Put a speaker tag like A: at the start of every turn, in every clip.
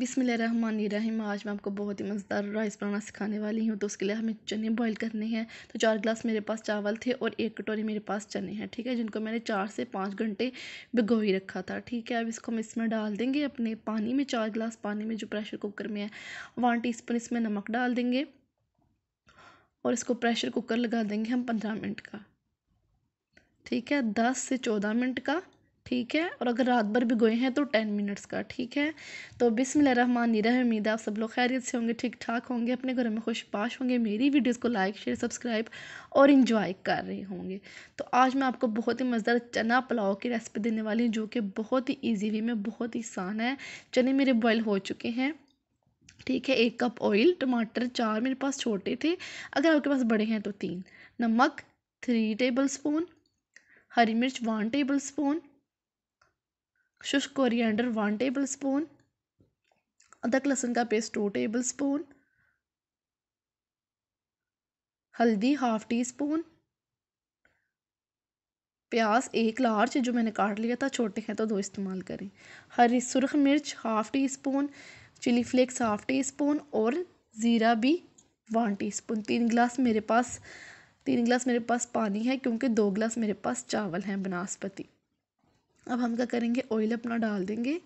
A: बिसमीम आज मैं आपको बहुत ही मज़ेदार राइस बनाना सिखाने वाली हूँ तो उसके लिए हमें चने बॉईल करने हैं तो चार गिलास मेरे पास चावल थे और एक कटोरी मेरे पास चने हैं ठीक है जिनको मैंने चार से पाँच घंटे भिगो ही रखा था ठीक है अब इसको हम इसमें डाल देंगे अपने पानी में चार गिलास पानी में जो प्रेशर कुकर में है वन टी इसमें नमक डाल देंगे और इसको प्रेशर कुकर लगा देंगे हम पंद्रह मिनट का ठीक है दस से चौदह मिनट का ठीक है और अगर रात भर गोए हैं तो टेन मिनट्स का ठीक है तो बिसमिल्लर उम्मीद आप सब लोग खैरियत से होंगे ठीक ठाक होंगे अपने घरों में खुशपाश होंगे मेरी वीडियोस को लाइक शेयर सब्सक्राइब और इन्जॉय कर रहे होंगे तो आज मैं आपको बहुत ही मज़ेदार चना पुलाव की रेसिपी देने वाली हूँ जो कि बहुत ही ईजी वे में बहुत ही आसान है चने मेरे बॉयल हो चुके हैं ठीक है एक कप ऑयल टमाटर चार मेरे पास छोटे थे अगर आपके पास बड़े हैं तो तीन नमक थ्री टेबल स्पून हरी मिर्च वन टेबल स्पून शुष्क कोरिएंडर वन टेबल स्पून अदरक लहसुन का पेस्ट टू टेबल स्पून हल्दी हाफ टी स्पून प्याज एक लार्ज जो मैंने काट लिया था छोटे हैं तो दो इस्तेमाल करें हरी सुरख मिर्च half teaspoon chilli flakes half teaspoon और ज़ीरा भी वन टी स्पून तीन गिलास मेरे पास तीन गिलास मेरे पास पानी है क्योंकि दो गिलास मेरे पास चावल हैं बनास्पति अब हम क्या करेंगे ऑयल अपना डाल देंगे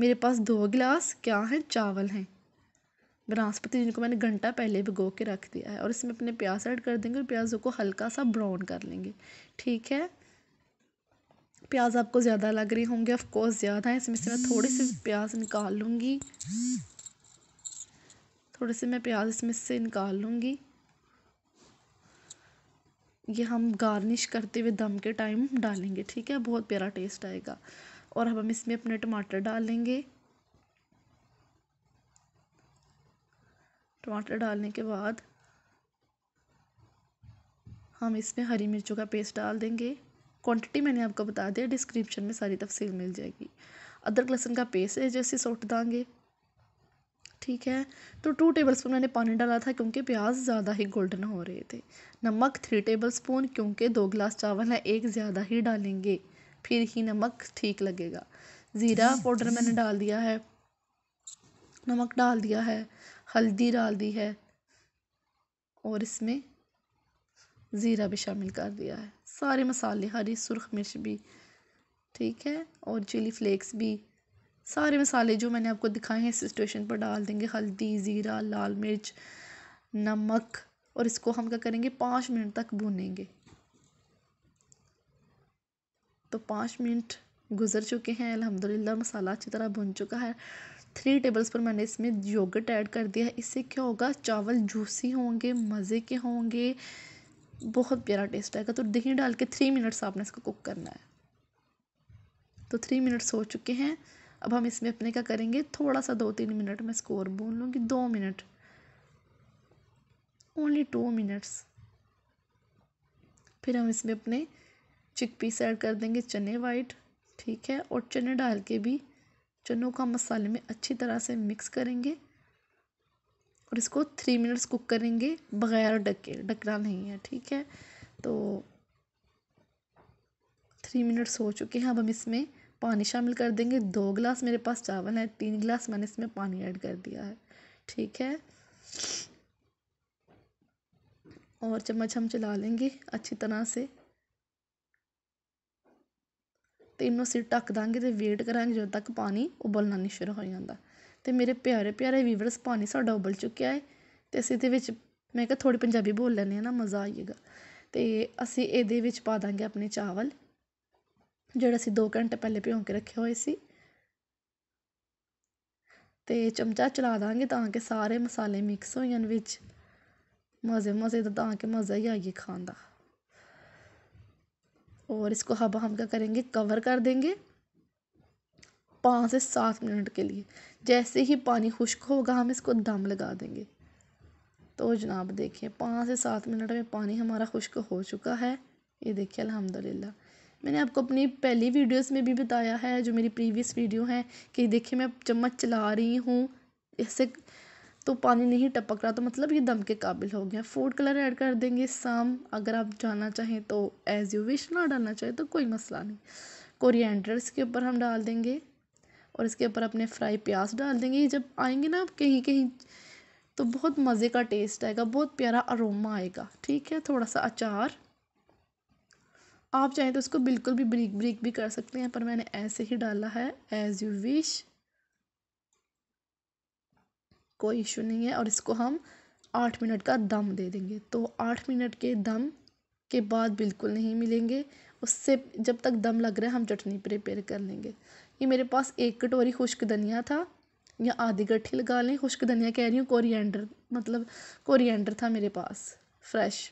A: मेरे पास दो गिलास क्या हैं चावल हैं बनास्पति जिनको मैंने घंटा पहले भिगो के रख दिया है और इसमें अपने प्याज ऐड कर देंगे और प्याज़ों को हल्का सा ब्राउन कर लेंगे ठीक है प्याज आपको ज़्यादा लग रही होंगे ऑफ कोर्स ज़्यादा है इसमें से मैं थोड़े से प्याज निकाल लूँगी थोड़े से मैं प्याज इसमें से निकाल लूँगी ये हम गार्निश करते हुए दम के टाइम डालेंगे ठीक है बहुत प्यारा टेस्ट आएगा और अब हम इसमें अपने टमाटर डाल लेंगे टमाटर डालने के बाद हम इसमें हरी मिर्चों का पेस्ट डाल देंगे क्वांटिटी मैंने आपको बता दिया डिस्क्रिप्शन में सारी तफसील मिल जाएगी अदरक लहसुन का पेस्ट है जैसे सोट देंगे ठीक है तो टू टेबल स्पून मैंने पानी डाला था क्योंकि प्याज ज़्यादा ही गोल्डन हो रहे थे नमक थ्री टेबल स्पून क्योंकि दो गिलास चावल है एक ज़्यादा ही डालेंगे फिर ही नमक ठीक लगेगा ज़ीरा पाउडर मैंने डाल दिया है नमक डाल दिया है हल्दी डाल दी है और इसमें ज़ीरा भी शामिल कर दिया है सारे मसाले हरी सुरख मिर्च भी ठीक है और चिली फ्लेक्स भी सारे मसाले जो मैंने आपको दिखाए हैं इस सिचुएशन पर डाल देंगे हल्दी ज़ीरा लाल मिर्च नमक और इसको हम क्या करेंगे पाँच मिनट तक भूनेंगे तो पाँच मिनट गुजर चुके हैं अल्हम्दुलिल्लाह मसाला अच्छी तरह भुन चुका है थ्री टेबल स्पून मैंने इसमें योगर्ट ऐड कर दिया है इससे क्या होगा चावल जूसी होंगे मज़े के होंगे बहुत प्यारा टेस्ट आएगा तो दही डाल के थ्री मिनट्स आपने इसको कुक करना है तो थ्री मिनट्स हो चुके हैं अब हम इसमें अपने क्या करेंगे थोड़ा सा दो तीन मिनट में इसको और लूँगी दो मिनट ओनली टू मिनट्स फिर हम इसमें अपने चिक पीस ऐड कर देंगे चने वाइट ठीक है और चने डाल के भी चनों का मसाले में अच्छी तरह से मिक्स करेंगे और इसको थ्री मिनट्स कुक करेंगे बगैर डके डकना नहीं है ठीक है तो थ्री मिनट्स हो चुके हैं अब हम इसमें पानी शामिल कर देंगे दो गिलास मेरे पास चावल है तीन गिलास मैंने इसमें पानी ऐड कर दिया है ठीक है और चम्मच हम चला लेंगे अच्छी ਤਰ੍ਹਾਂ ਸੇ ਤੇ ਇਹਨੂੰ ਅਸੀਂ ਢੱਕ ਦਾਂਗੇ ਤੇ ਵੇਟ ਕਰਾਂਗੇ ਜਦੋਂ ਤੱਕ ਪਾਣੀ ਉਬਲਣਾ ਨਹੀਂ ਸ਼ੁਰੂ ਹੋ ਜਾਂਦਾ ਤੇ ਮੇਰੇ ਪਿਆਰੇ ਪਿਆਰੇ ਵੀਵਰਸ ਪਾਣੀ ਸਾਡਾ ਉਬਲ ਚੁੱਕਿਆ ਹੈ ਤੇ ਅਸੀਂ ਇਹਦੇ ਵਿੱਚ ਮੈਂ ਕਿਹਾ ਥੋੜੀ ਪੰਜਾਬੀ ਬੋਲ ਲੈਣੇ ਆ ਨਾ ਮਜ਼ਾ ਆਏਗਾ ਤੇ ਅਸੀਂ ਇਹਦੇ ਵਿੱਚ ਪਾ ਦਾਂਗੇ ਆਪਣੇ ਚਾਵਲ ਜਿਹੜਾ ਅਸੀਂ दो घंटे पहले ਭਿਓਂ ਕੇ ਰੱਖੇ ਹੋਏ ਸੀ ਅਤੇ ਚਮਚਾ ਚਲਾ ਦਾਂਗੇ ਤਾਂ ਕਿ ਸਾਰੇ ਮਸਾਲੇ ਮਿਕਸ ਹੋ ਜਾਣ ਵਿੱਚ ਮਜ਼ੇ ਮਜ਼ੇ ਦਾ ਤਾਂ ਕਿ आइए खान का और इसको हब हम क्या करेंगे कवर कर देंगे पाँच से सात मिनट के लिए जैसे ही पानी खुश्क होगा हम इसको दम लगा देंगे तो जनाब देखिए पाँच से सात मिनट में पानी हमारा खुश्क हो चुका है ये देखिए अल्हम्दुलिल्लाह मैंने आपको अपनी पहली वीडियोस में भी बताया है जो मेरी प्रीवियस वीडियो है कि देखिए मैं चम्मच चला रही हूँ इससे तो पानी नहीं टपक रहा तो मतलब ये दम के काबिल हो गया फूड कलर ऐड कर देंगे शाम अगर आप जाना चाहें तो एज़ यू विश ना डालना चाहें तो कोई मसला नहीं कोरिएंडर इसके ऊपर हम डाल देंगे और इसके ऊपर अपने फ्राई प्याज डाल देंगे जब आएंगे ना आप कहीं कहीं तो बहुत मज़े का टेस्ट आएगा बहुत प्यारा अरोमा आएगा ठीक है थोड़ा सा अचार आप चाहें तो इसको बिल्कुल भी ब्रिक ब्रिक भी कर सकते हैं पर मैंने ऐसे ही डाला है एज़ यू विश कोई इशू नहीं है और इसको हम आठ मिनट का दम दे देंगे तो आठ मिनट के दम के बाद बिल्कुल नहीं मिलेंगे उससे जब तक दम लग रहा है हम चटनी प्रिपेयर कर लेंगे ये मेरे पास एक कटोरी खुश्क धनिया था या आधी गट्ठी लगा लें खुश्क धनिया कह रही हूँ कोरिएंडर मतलब कोरिएंडर था मेरे पास फ्रेश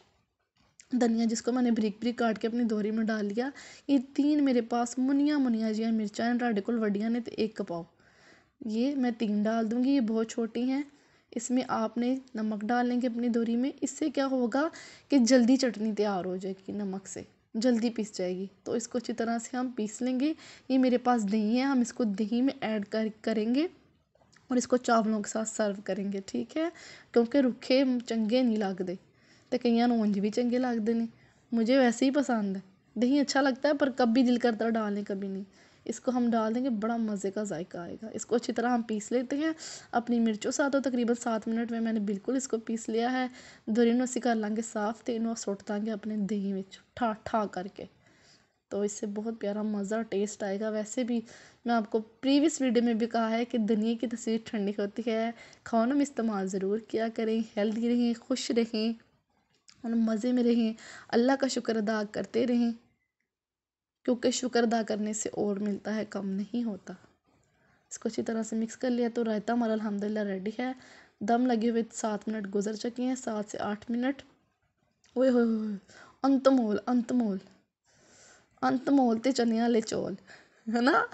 A: धनिया जिसको मैंने ब्रिक ब्रिक काट के अपनी दोहरी में डाल लिया ये तीन मेरे पास मुनिया मुनिया जी मिर्चा हैं ढाडे को वडिया ने तो एक पाओ ये मैं तीन डाल दूँगी ये बहुत छोटी हैं इसमें आपने नमक डाल लेंगे अपनी दोरी में इससे क्या होगा कि जल्दी चटनी तैयार हो जाएगी नमक से जल्दी पीस जाएगी तो इसको अच्छी तरह से हम पीस लेंगे ये मेरे पास दही है हम इसको दही में ऐड कर करेंगे और इसको चावलों के साथ सर्व करेंगे ठीक है क्योंकि रुखे चंगे नहीं लगते तो कई उंज भी चंगे लगते हैं मुझे वैसे ही पसंद है दही अच्छा लगता है पर कभी दिल करता है डालें कभी नहीं इसको हम डाल देंगे बड़ा मज़े का जायका आएगा इसको अच्छी तरह हम पीस लेते हैं अपनी मिर्चों साथ हो तकरीबन सात मिनट में मैंने बिल्कुल इसको पीस लिया है दोनों असी कर लाँगे साफ तो इन्हों सुट देंगे अपने दही में ठा ठा करके तो इससे बहुत प्यारा मज़ा टेस्ट आएगा वैसे भी मैं आपको प्रीवियस वीडियो में भी कहा है कि धनिया की तस्वीर ठंडी होती है खानों में इस्तेमाल ज़रूर किया करें हेल्दी रहें खुश रहें हम मज़े में रहें अल्लाह का शुक्र अदा करते रहें क्योंकि शुक्र अदा करने से और मिलता है कम नहीं होता इसको अच्छी तरह से मिक्स कर लिया तो रायता हमारा अलहमदिल्ला रेडी है दम लगे हुए सात मिनट गुजर चुके हैं सात से आठ मिनट ओए हो अंतमोल अंतमोल अंतमोल तो चने वाले चौल है ना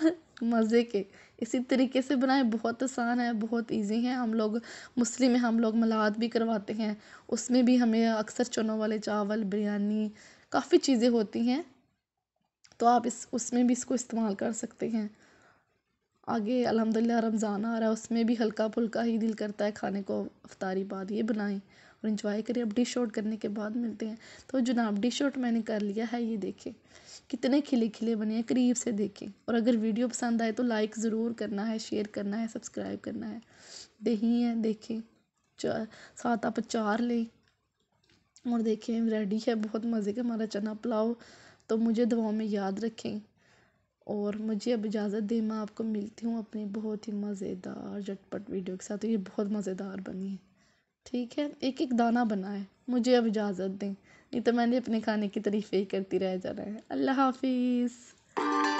A: मज़े के इसी तरीके से बनाएं बहुत आसान है बहुत इजी है हम लोग मुस्लिम में हम लोग मलाद भी करवाते हैं उसमें भी हमें अक्सर चनों वाले चावल बिरयानी काफ़ी चीज़ें होती हैं तो आप इस उसमें भी इसको इस्तेमाल कर सकते हैं आगे अलहमदिल्ला रमज़ान आ रहा है उसमें भी हल्का फुल्का ही दिल करता है खाने को अफ्तारी बाद ये बनाएं और इन्जॉय करें अब डिश आउट करने के बाद मिलते हैं तो जनाब डिश आउट मैंने कर लिया है ये देखें कितने खिले खिले बने हैं करीब से देखें और अगर वीडियो पसंद आए तो लाइक ज़रूर करना है शेयर करना है सब्सक्राइब करना है दही है देखें सात आप चार लें और देखें रेडी है बहुत मज़े का हमारा चना पुलाव तो मुझे दवाओं में याद रखें और मुझे अब इजाज़त दें मैं आपको मिलती हूँ अपनी बहुत ही मज़ेदार झटपट वीडियो के साथ तो ये बहुत मज़ेदार बनी है ठीक है एक एक दाना बनाए मुझे अब इजाज़त दें नहीं तो मैंने अपने खाने की तरीफ़ ही करती रह जाना है अल्लाह हाफिज़